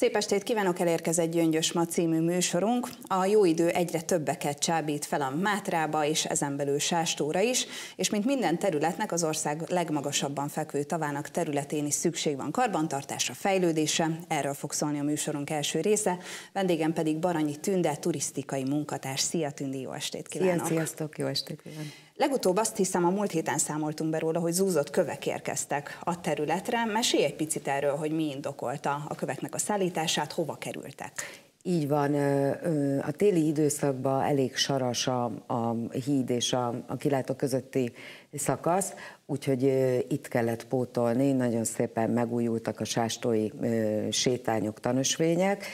Szép estét kívánok, elérkezett Gyöngyös Ma című műsorunk. A jó idő egyre többeket csábít fel a Mátrába és ezen belül Sástóra is, és mint minden területnek az ország legmagasabban fekvő tavának területén is szükség van karbantartásra, fejlődésre. Erről fog szólni a műsorunk első része. Vendégem pedig Baranyi Tünde, turisztikai munkatárs. Szia Tündi, jó estét kívánok! Szia, sziasztok, jó estét kívánok! Legutóbb azt hiszem, a múlt héten számoltunk be róla, hogy zúzott kövek érkeztek a területre. Mesélj egy picit erről, hogy mi indokolta a köveknek a szállítását, hova kerültek. Így van, a téli időszakban elég saras a, a híd és a, a kilátó közötti szakasz, úgyhogy itt kellett pótolni, nagyon szépen megújultak a sástói sétányok, tanösvények,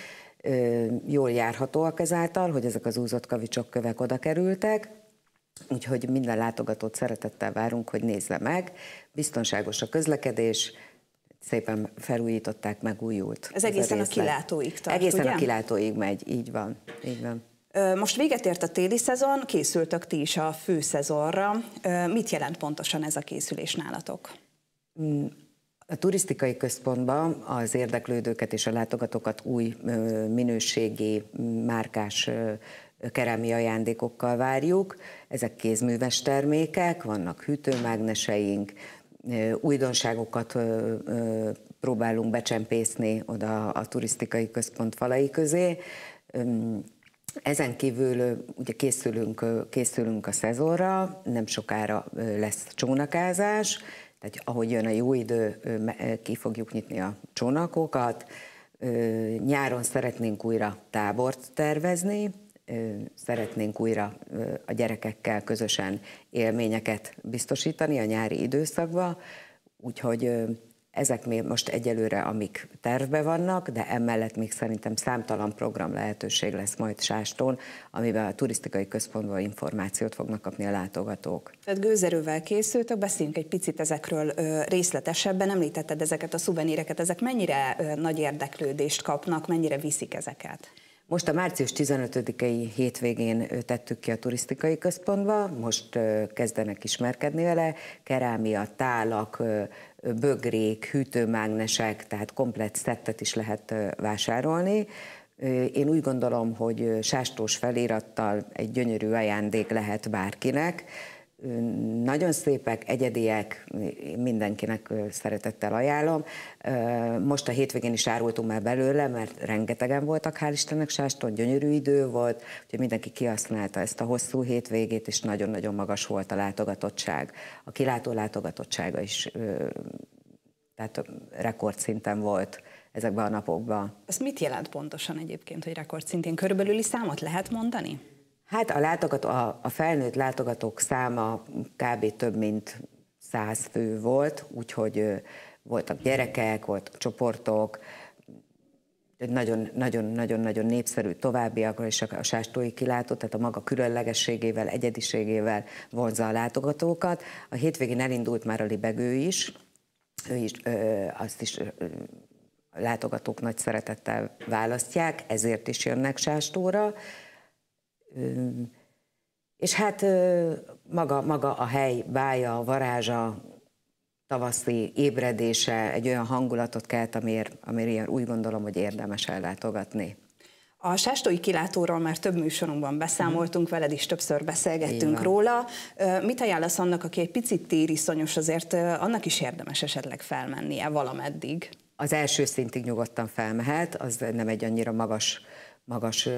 jól járhatóak ezáltal, hogy ezek az úzott kavicsok kövek oda kerültek, Úgyhogy minden látogatót szeretettel várunk, hogy nézze meg. Biztonságos a közlekedés, szépen felújították, megújult. Ez egészen ez a, a kilátóig tart, Egészen ugye? a kilátóig megy, így van. Így van. Most véget ért a téli szezon, készültök ti is a főszezonra. Mit jelent pontosan ez a készülés nálatok? Mm, a turisztikai központban az érdeklődőket és a látogatókat új minőségi márkás kerámia ajándékokkal várjuk. Ezek kézműves termékek, vannak hűtőmágneseink, újdonságokat próbálunk becsempészni oda a turisztikai központ falai közé. Ezen kívül ugye készülünk, készülünk a szezonra, nem sokára lesz csónakázás, tehát ahogy jön a jó idő, ki fogjuk nyitni a csónakokat. Nyáron szeretnénk újra tábort tervezni, szeretnénk újra a gyerekekkel közösen élményeket biztosítani a nyári időszakban, úgyhogy ezek még most egyelőre, amik tervbe vannak, de emellett még szerintem számtalan program lehetőség lesz majd Sástón, amiben a turisztikai központból információt fognak kapni a látogatók. Tehát gőzerővel készültök, beszéljünk egy picit ezekről részletesebben, említetted ezeket a szuveníreket, ezek mennyire nagy érdeklődést kapnak, mennyire viszik ezeket? Most a március 15-i hétvégén tettük ki a turisztikai központba, most kezdenek ismerkedni vele, kerámia, tálak, bögrék, hűtőmágnesek, tehát komplet szettet is lehet vásárolni. Én úgy gondolom, hogy sástós felirattal egy gyönyörű ajándék lehet bárkinek, nagyon szépek, egyediek, mindenkinek szeretettel ajánlom. Most a hétvégén is árultunk már belőle, mert rengetegen voltak, hál' Istennek, Sáston gyönyörű idő volt, úgyhogy mindenki kihasználta ezt a hosszú hétvégét, és nagyon-nagyon magas volt a látogatottság. A kilátó látogatottsága is tehát rekordszinten volt ezekben a napokban. Ez mit jelent pontosan egyébként, hogy rekordszintén? Körülbelüli számot lehet mondani? Hát a, látogató, a, a felnőtt látogatók száma kb. több mint száz fő volt, úgyhogy voltak gyerekek, volt csoportok, nagyon-nagyon-nagyon népszerű továbbiakra is a sástói kilátó, tehát a maga különlegességével, egyediségével vonza a látogatókat. A hétvégén elindult már a libegő is, ő is ö, azt is ö, látogatók nagy szeretettel választják, ezért is jönnek sástóra. És hát maga, maga a hely, bája, varázsa, tavaszi ébredése egy olyan hangulatot kelt, amiért, amiért úgy gondolom, hogy érdemes ellátogatni. A sástói kilátóról már több műsorunkban beszámoltunk, veled is többször beszélgettünk róla. Mit ajánlasz annak, aki egy picit tériszonyos, azért annak is érdemes esetleg felmennie valameddig? Az első szintig nyugodtan felmehet, az nem egy annyira magas magas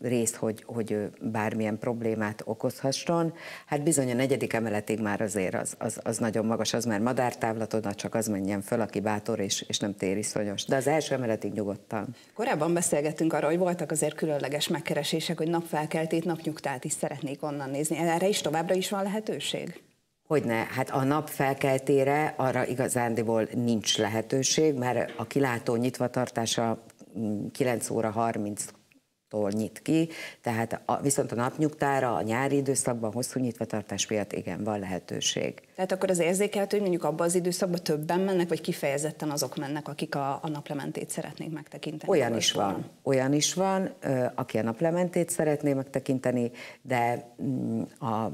részt, hogy, hogy bármilyen problémát okozhasson. Hát bizony a negyedik emeletig már azért az, az, az nagyon magas, az már madártávlatod, csak az menjen föl, aki bátor és, és nem tériszonyos. De az első emeletig nyugodtan. Korábban beszélgettünk arra, hogy voltak azért különleges megkeresések, hogy napfelkeltét, napnyugtát is szeretnék onnan nézni. Erre is továbbra is van lehetőség? Hogyne, hát a nap felkeltére arra igazándiból nincs lehetőség, mert a kilátó nyitvatartása 9 óra 30-tól nyit ki, tehát a, viszont a napnyugtára, a nyári időszakban hosszú nyitvatartás miatt igen, van lehetőség. Tehát akkor az érzékelhető, hogy mondjuk abban az időszakban többen mennek, vagy kifejezetten azok mennek, akik a, a naplementét szeretnék megtekinteni? Olyan is van. van. Olyan is van, aki a naplementét szeretné megtekinteni, de mm, a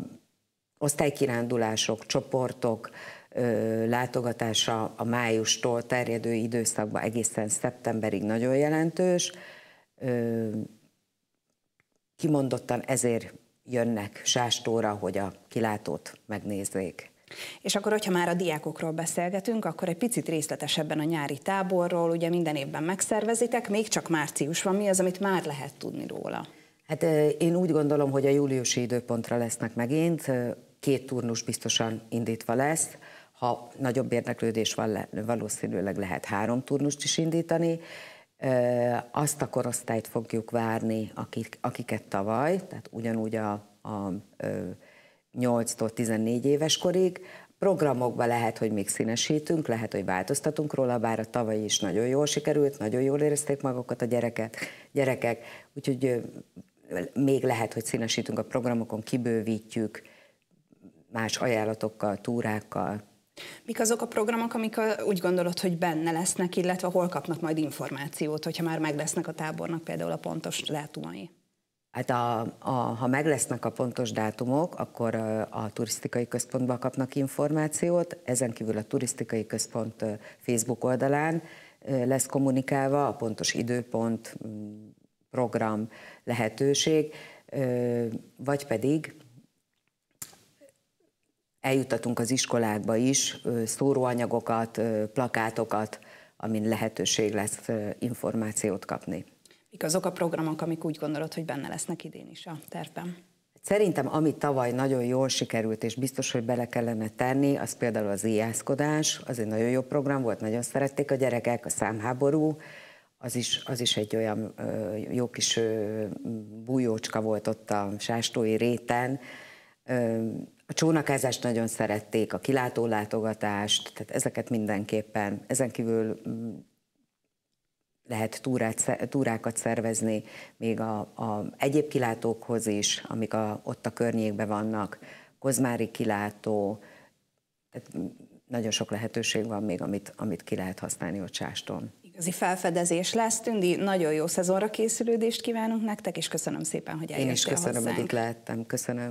osztálykirándulások, csoportok, látogatása a májustól terjedő időszakban egészen szeptemberig nagyon jelentős. Kimondottan ezért jönnek Sástóra, hogy a kilátót megnézzék. És akkor, hogyha már a diákokról beszélgetünk, akkor egy picit részletesebben a nyári táborról, ugye minden évben megszervezitek, még csak március van, mi az, amit már lehet tudni róla? Hát én úgy gondolom, hogy a júliusi időpontra lesznek megint, két turnus biztosan indítva lesz ha nagyobb érdeklődés van, valószínűleg lehet három turnust is indítani. Azt a korosztályt fogjuk várni, akik, akiket tavaly, tehát ugyanúgy a, a 8-tól 14 éves korig, programokba lehet, hogy még színesítünk, lehet, hogy változtatunk róla, bár a tavaly is nagyon jól sikerült, nagyon jól érezték magukat a gyerekek, gyerekek úgyhogy még lehet, hogy színesítünk a programokon, kibővítjük más ajánlatokkal, túrákkal, Mik azok a programok, amik a, úgy gondolod, hogy benne lesznek, illetve hol kapnak majd információt, hogyha már meg lesznek a tábornak például a pontos dátumai? Hát a, a, ha meg lesznek a pontos dátumok, akkor a, a turisztikai központban kapnak információt, ezen kívül a turisztikai központ Facebook oldalán lesz kommunikálva a pontos időpont, program, lehetőség, vagy pedig eljutatunk az iskolákba is szóróanyagokat, plakátokat, amin lehetőség lesz információt kapni. Mik azok a programok, amik úgy gondolod, hogy benne lesznek idén is a tervben? Szerintem, ami tavaly nagyon jól sikerült, és biztos, hogy bele kellene tenni, az például az íjászkodás, az egy nagyon jó program volt, nagyon szerették a gyerekek, a számháború, az is, az is egy olyan ö, jó kis ö, bújócska volt ott a sástói réten. Ö, a csónakázást nagyon szerették, a kilátólátogatást, tehát ezeket mindenképpen. Ezen kívül mm, lehet túrát, túrákat szervezni, még a, a egyéb kilátókhoz is, amik a, ott a környékben vannak, Kozmári kilátó, tehát nagyon sok lehetőség van még, amit, amit ki lehet használni ott Sáston. Igazi felfedezés lesz, Tündi, nagyon jó szezonra készülődést kívánunk nektek, és köszönöm szépen, hogy eljöttél Én is köszönöm, hogy itt lehettem, köszönöm.